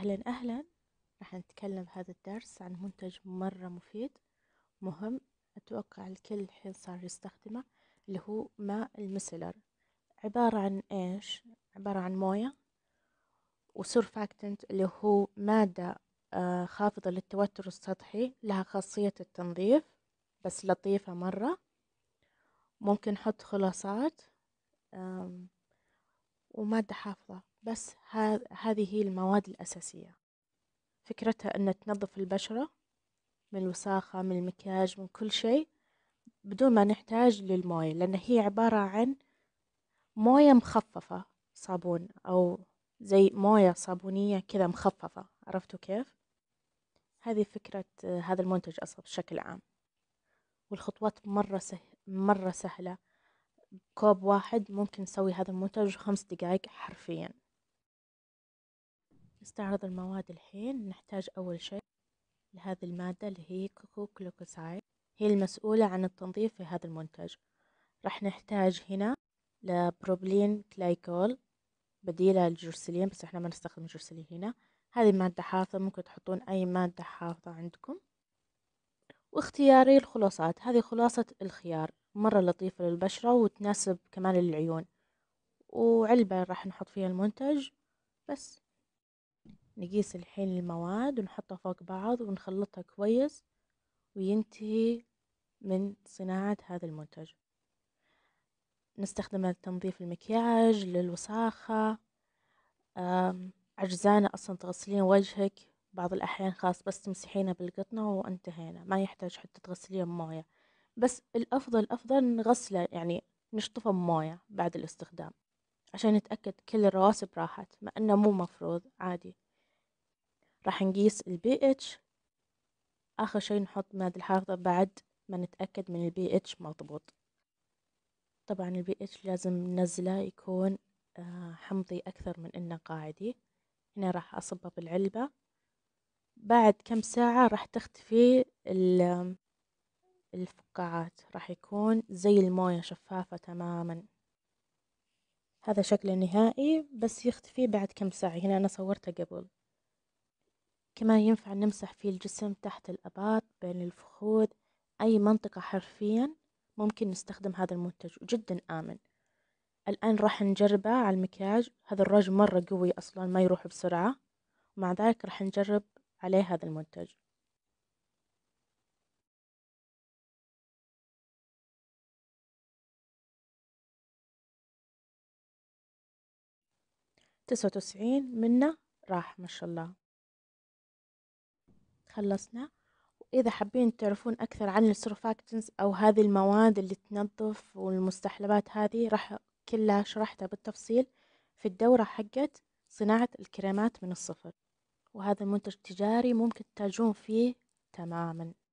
أهلا أهلا راح نتكلم في هذا الدرس عن منتج مرة مفيد مهم أتوقع الكل الحين صار يستخدمه اللي هو ماء المسلر عبارة عن إيش؟ عبارة عن موية وسورفاكتنت اللي هو مادة آه، خافضة للتوتر السطحي لها خاصية التنظيف بس لطيفة مرة ممكن نحط خلاصات ومادة حافظة بس هذه هي المواد الأساسية فكرتها أن تنظف البشرة من الوساخة من المكياج من كل شيء بدون ما نحتاج للموية لأن هي عبارة عن موية مخففة صابون أو زي موية صابونية كذا مخففة عرفتوا كيف؟ هذه فكرة هذا المنتج أصلا بشكل عام والخطوات مرة سه... مرة سهلة كوب واحد ممكن نسوي هذا المنتج خمس دقايق حرفيا نستعرض المواد الحين نحتاج أول شيء لهذه المادة اللي هي كوكوكلوكوسايد هي المسؤولة عن التنظيف في هذا المنتج راح نحتاج هنا لبروبلين كلايكول بديلة للجرسلين بس احنا ما نستخدم الجرسلين هنا هذه مادة حافظة ممكن تحطون أي مادة حافظة عندكم واختياري الخلاصات هذه خلاصة الخيار مرة لطيفة للبشرة وتناسب كمان للعيون وعلبة راح نحط فيها المنتج بس نقيس الحين المواد ونحطها فوق بعض ونخلطها كويس وينتهي من صناعة هذا المنتج نستخدمه لتنظيف المكياج للوساخة عجزانة أصلا تغسلين وجهك بعض الأحيان خاص بس تمسحينه بالقطنة وانتهينا ما يحتاج حتى تغسليه بموية بس الأفضل أفضل نغسله يعني نشطفه بموية بعد الاستخدام عشان نتأكد كل الرواسب راحت مع أنه مو مفروض عادي راح نقيس البي اتش آخر شي نحط مادة الحافظة بعد ما نتأكد من البي اتش مضبوط طبعا البي اتش لازم ننزله يكون آه، حمضي أكثر من إنه قاعدي هنا راح أصبه بالعلبة بعد كم ساعة راح تختفي الفقاعات راح يكون زي الموية شفافة تماما هذا شكله النهائي بس يختفي بعد كم ساعة هنا أنا صورته قبل كما ينفع نمسح فيه الجسم تحت الأباط بين الفخوذ أي منطقة حرفيا ممكن نستخدم هذا المنتج وجدا آمن الآن راح نجربه على المكياج هذا الرجل مرة قوي أصلا ما يروح بسرعة ومع ذلك راح نجرب عليه هذا المنتج تسعة وتسعين منه راح ما شاء الله خلصنا وإذا حابين تعرفون أكثر عن السرفاكتنس أو هذه المواد اللي تنظف والمستحلبات هذه راح كلها شرحتها بالتفصيل في الدورة حقت صناعة الكريمات من الصفر وهذا المنتج تجاري ممكن تتاجرون فيه تماما